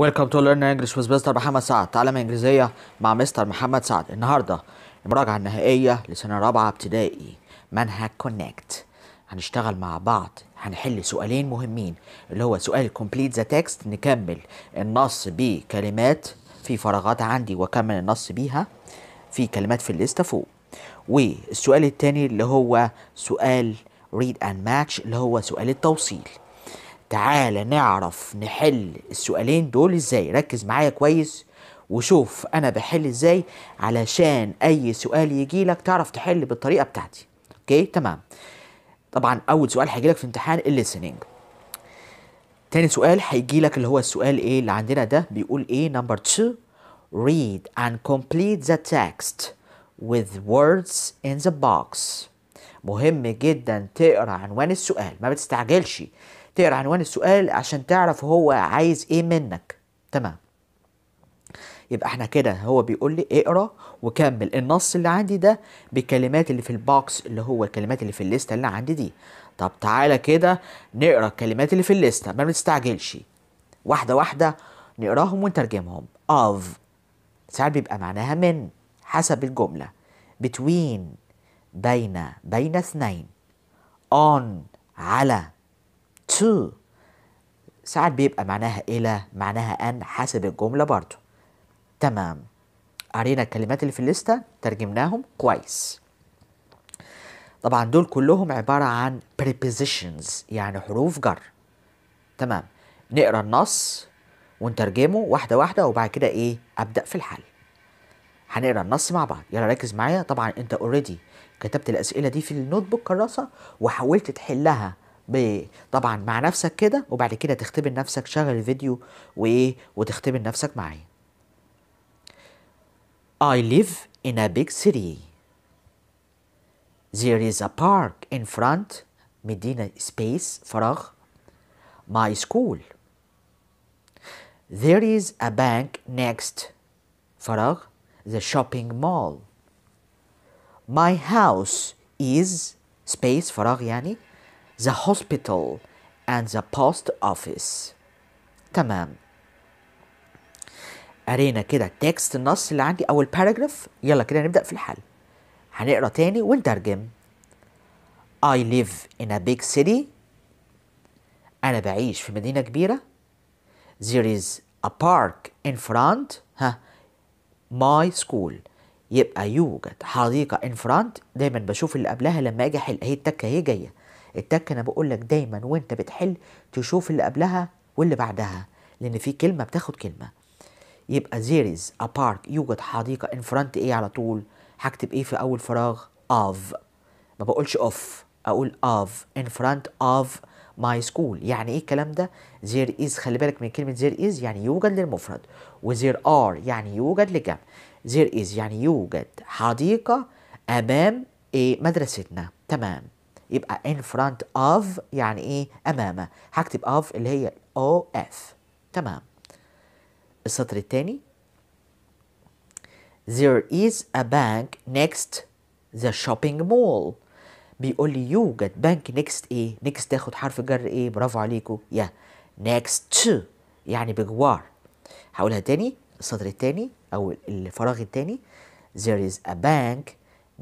ويلكم تو ليرن انجلش ويز مستر محمد سعد تعلم انجليزيه مع مستر محمد سعد النهارده المراجعه النهائيه لسنه رابعه ابتدائي منهج كونكت هنشتغل مع بعض هنحل سؤالين مهمين اللي هو سؤال كومبليت ذا تكست نكمل النص بكلمات في فراغات عندي واكمل النص بيها في كلمات في الليسته فوق والسؤال الثاني اللي هو سؤال ريد اند ماتش اللي هو سؤال التوصيل تعالى نعرف نحل السؤالين دول ازاي ركز معايا كويس وشوف انا بحل ازاي علشان اي سؤال يجي لك تعرف تحل بالطريقه بتاعتي اوكي تمام طبعا اول سؤال هيجي لك في امتحان الليسننج تاني سؤال هيجي لك اللي هو السؤال ايه اللي عندنا ده بيقول ايه نمبر 2 read and complete the text with words in the box مهم جدا تقرا عنوان السؤال ما بتستعجلش تقرا عنوان السؤال عشان تعرف هو عايز ايه منك تمام يبقى احنا كده هو بيقول لي اقرا وكمل النص اللي عندي ده بالكلمات اللي في البوكس اللي هو الكلمات اللي في الليسته اللي عندي دي طب تعالى كده نقرا الكلمات اللي في الليسته ما بنستعجلش واحده واحده نقراهم ونترجمهم of ساعات بيبقى معناها من حسب الجمله between بين بين اثنين on على to ساعات بيبقى معناها إلى معناها أن حسب الجملة برضو تمام قرينا الكلمات اللي في الليستة ترجمناهم كويس طبعا دول كلهم عبارة عن prepositions يعني حروف جر تمام نقرا النص ونترجمه واحدة واحدة وبعد كده إيه أبدأ في الحل هنقرا النص مع بعض يلا ركز معايا طبعا انت اوريدي كتبت الاسئله دي في النوت بوك كراسه وحاولت تحلها طبعا مع نفسك كده وبعد كده تختبر نفسك شغل الفيديو وايه وتختبر نفسك معايا I live in a big city There is a park in front مدينا space فراغ My school There is a bank next فراغ The shopping mall My house is space فراغ يعني the hospital and the post office تمام قرينا كده التكست النص اللي عندي او الباراجراف يلا كده نبدا في الحل هنقرا تاني ونترجم I live in a big city انا بعيش في مدينه كبيره there is a park in front ها my school يبقى يوجد حديقه in front دايما بشوف اللي قبلها لما اجي احل اهي التكه اهي جايه التك انا بقول لك دايما وانت بتحل تشوف اللي قبلها واللي بعدها لان في كلمه بتاخد كلمه يبقى زيريز ا بارك يوجد حديقه ان فرونت ايه على طول هكتب ايه في اول فراغ اوف ما بقولش اوف اقول اوف ان فرونت اوف ماي سكول يعني ايه الكلام ده زير از خلي بالك من كلمه زير از يعني يوجد للمفرد وزير ار يعني يوجد للجمع زير از يعني يوجد حديقه امام ايه مدرستنا تمام يبقى in front of يعني ايه امامه هكتب of اللي هي او اف تمام السطر الثاني there is a bank next the shopping mall بيقول لي يوجد بنك next ايه next تاخد حرف جر ايه برافو عليكم يا yeah. next to يعني بجوار هقولها تاني السطر التاني او الفراغ التاني there is a bank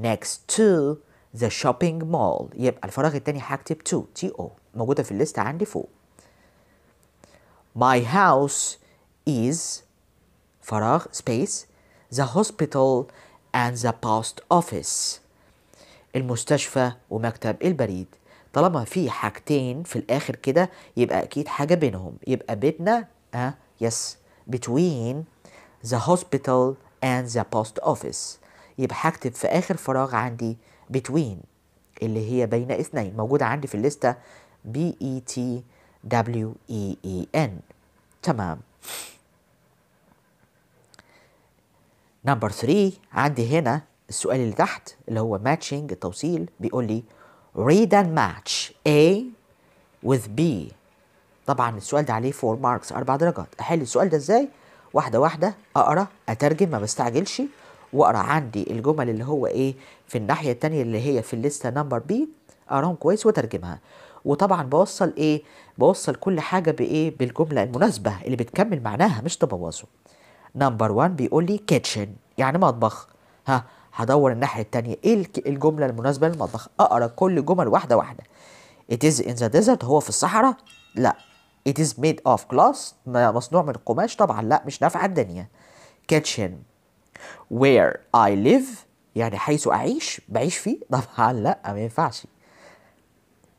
next to ذا شوبينج مول يبقى الفراغ التاني هكتب تو تي او موجوده في الليست عندي فوق my house is فراغ space the hospital and the post office المستشفى ومكتب البريد طالما في حاجتين في الاخر كده يبقى اكيد حاجه بينهم يبقى بيتنا اه يس between the hospital and the post office يبقى هكتب في اخر فراغ عندي between اللي هي بين اثنين موجودة عندي في الليستة B E T W E E N تمام نمبر 3 عندي هنا السؤال اللي تحت اللي هو matching التوصيل بيقول لي read and match A with B طبعا السؤال ده عليه 4 ماركس اربع درجات احل السؤال ده ازاي واحده واحده اقرا اترجم ما بستعجلش واقرا عندي الجمل اللي هو ايه في الناحيه الثانيه اللي هي في الليسته نمبر بي اقراهم كويس وترجمها وطبعا بوصل ايه بوصل كل حاجه بايه بالجمله المناسبه اللي بتكمل معناها مش تبوظه نمبر 1 بيقول لي كيتشن يعني مطبخ ها هدور الناحيه الثانيه ايه الجمله المناسبه للمطبخ اقرا كل جمل واحده واحده it is in the desert هو في الصحراء لا it is made of glass مصنوع من القماش طبعا لا مش نافعه الدنيا kitchen where I live يعني حيث أعيش بعيش فيه طبعا لا ما ينفعش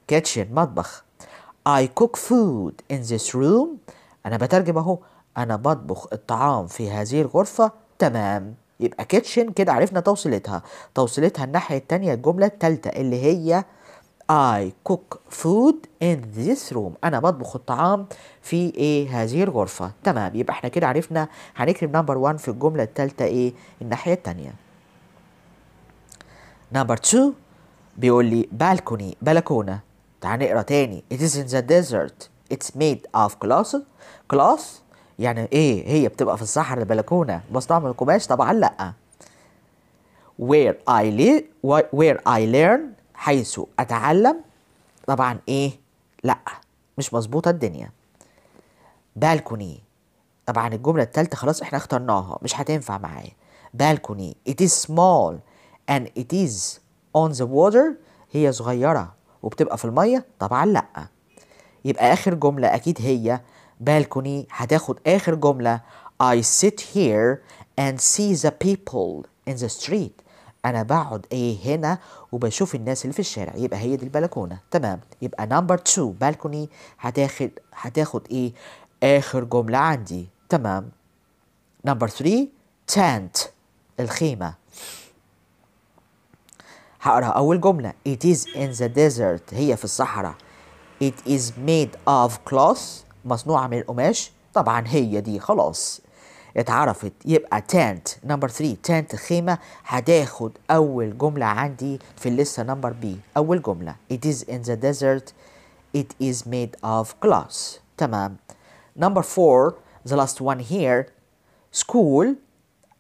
كيتشن مطبخ I cook food in this room أنا بترجم أهو أنا بطبخ الطعام في هذه الغرفة تمام يبقى كيتشن كده عرفنا توصيلتها توصيلتها الناحية التانية الجملة التالتة اللي هي I cook food in this room أنا بطبخ الطعام في إيه هذه الغرفة تمام يبقى إحنا كده عرفنا هنكتب نمبر 1 في الجملة التالتة إيه الناحية التانية نمبر 2 بيقول لي بالكوني بلكونه تعال نقرا تاني it is in the desert it's made of glass glass يعني ايه هي بتبقى في الصحراء البلكونه مصنوعه من القماش طبعا لا where I live where I learn حيث اتعلم طبعا ايه لا مش مظبوطه الدنيا بالكوني طبعا الجمله الثالثه خلاص احنا اخترناها مش هتنفع معايا بالكوني it is small and it is on the water هي صغيرة وبتبقى في المية طبعا لأ يبقى آخر جملة أكيد هي بالكوني هتاخد آخر جملة I sit here and see the people in the street أنا بقعد إيه هنا وبشوف الناس اللي في الشارع يبقى هي دي البلكونة تمام يبقى number two بالكوني هتاخد هتاخد إيه آخر جملة عندي تمام number three tent الخيمة هقرا أول جملة It is in the desert هي في الصحراء It is made of cloth مصنوعة من القماش طبعا هي دي خلاص اتعرفت يبقى tent number three tent خيمة هتاخد أول جملة عندي في الليستة number B أول جملة It is in the desert It is made of glass تمام number four the last one here school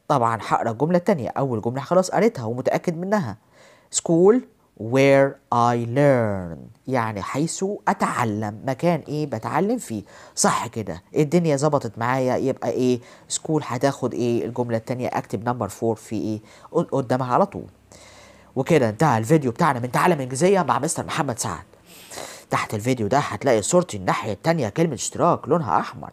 طبعا هقرا الجملة التانية أول جملة خلاص قريتها ومتأكد منها school where I learn يعني حيث أتعلم مكان إيه بتعلم فيه صح كده الدنيا ظبطت معايا يبقى إيه سكول هتاخد إيه الجملة التانية أكتب نمبر فور في إيه قدامها على طول وكده انتهى الفيديو بتاعنا من تعلم إنجليزية مع مستر محمد سعد تحت الفيديو ده هتلاقي صورتي الناحية التانية كلمة اشتراك لونها أحمر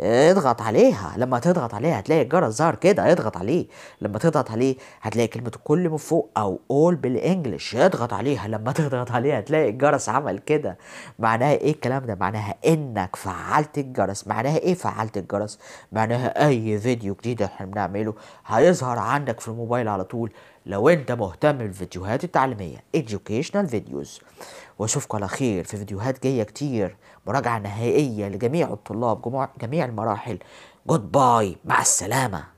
اضغط عليها لما تضغط عليها هتلاقي الجرس ظهر كده اضغط عليه لما تضغط عليه هتلاقي كلمة الكل من فوق أو all بالإنجلش اضغط عليها لما تضغط عليها هتلاقي الجرس عمل كده معناها إيه الكلام ده معناها إنك فعلت الجرس معناها إيه فعلت الجرس معناها أي فيديو جديد احنا بنعمله هيظهر عندك في الموبايل على طول لو انت مهتم بالفيديوهات التعليمية educational videos واشوفكم على خير في فيديوهات جاية كتير مراجعة نهائية لجميع الطلاب جمع جميع المراحل جود باي مع السلامه